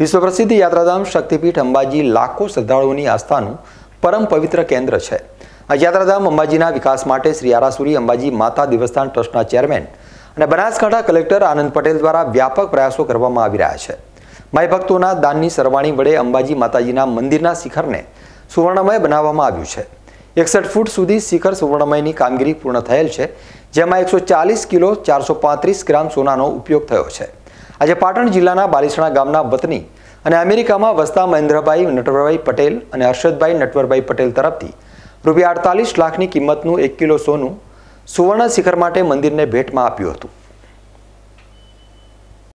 વિશ્વ પ્રસિદ્ધ યાત્રાધામ શક્તિપીઠ અંબાજી લાખો શ્રદ્ધાળુઓની આસ્થાનું પરમ પવિત્ર કેન્દ્ર છે આ યાત્રાધામ અંબાજીના વિકાસ માટે શ્રી આરાસુરી અંબાજી માતા દેવસ્થાન ટ્રસ્ટના ચેરમેન અને બનાસકાંઠા કલેક્ટર આનંદ પટેલ દ્વારા વ્યાપક પ્રયાસો કરવામાં આવી રહ્યા છે માય ભક્તોના દાનની સરવાણી વડે અંબાજી માતાજીના મંદિરના શિખરને સુવર્ણમય બનાવવામાં આવ્યું છે એકસઠ ફૂટ સુધી શિખર સુવર્ણમયની કામગીરી પૂર્ણ થયેલ છે જેમાં એકસો ચાલીસ કિલો ચારસો પાંત્રીસ ગ્રામ સોનાનો ઉપયોગ થયો છે આજે પાટણ જિલ્લાના બાલીસણા ગામના વતની અને અમેરિકામાં વસતા મહેન્દ્રભાઈ નટવરભાઈ પટેલ અને હર્ષદભાઈ નટવરભાઈ પટેલ તરફથી રૂપિયા અડતાલીસ લાખની કિંમતનું એક કિલો સોનું સુવર્ણ શિખર માટે મંદિરને ભેટમાં આપ્યું હતું